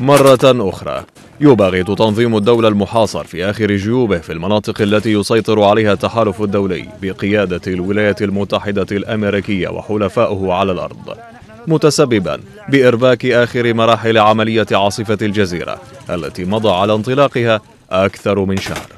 مرة أخرى يباغت تنظيم الدولة المحاصر في آخر جيوبه في المناطق التي يسيطر عليها التحالف الدولي بقيادة الولايات المتحدة الأمريكية وحلفائه على الأرض متسببا بإرباك آخر مراحل عملية عاصفة الجزيرة التي مضى على انطلاقها أكثر من شهر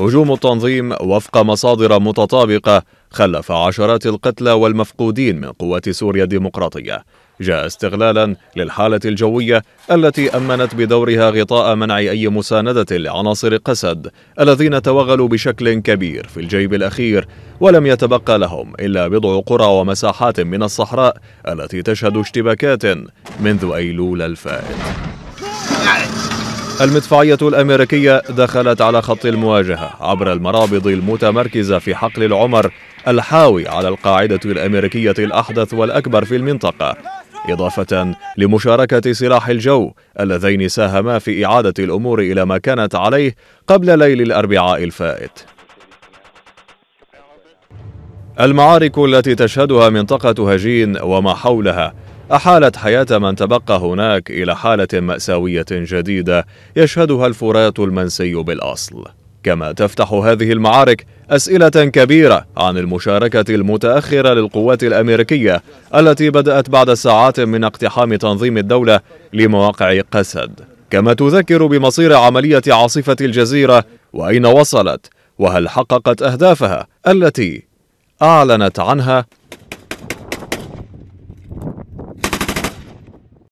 هجوم التنظيم وفق مصادر متطابقة خلف عشرات القتلى والمفقودين من قوات سوريا الديمقراطية جاء استغلالا للحالة الجوية التي أمنت بدورها غطاء منع أي مساندة لعناصر قسد الذين توغلوا بشكل كبير في الجيب الأخير ولم يتبقى لهم إلا بضع قرى ومساحات من الصحراء التي تشهد اشتباكات منذ أيلول الفائت المدفعية الأمريكية دخلت على خط المواجهة عبر المرابض المتمركزة في حقل العمر الحاوي على القاعدة الأمريكية الأحدث والأكبر في المنطقة إضافة لمشاركة سلاح الجو اللذين ساهما في إعادة الأمور إلى ما كانت عليه قبل ليل الأربعاء الفائت المعارك التي تشهدها منطقة هجين وما حولها أحالت حياة من تبقى هناك إلى حالة مأساوية جديدة يشهدها الفرات المنسي بالأصل كما تفتح هذه المعارك أسئلة كبيرة عن المشاركة المتأخرة للقوات الأمريكية التي بدأت بعد ساعات من اقتحام تنظيم الدولة لمواقع قسد كما تذكر بمصير عملية عاصفة الجزيرة وأين وصلت وهل حققت أهدافها التي أعلنت عنها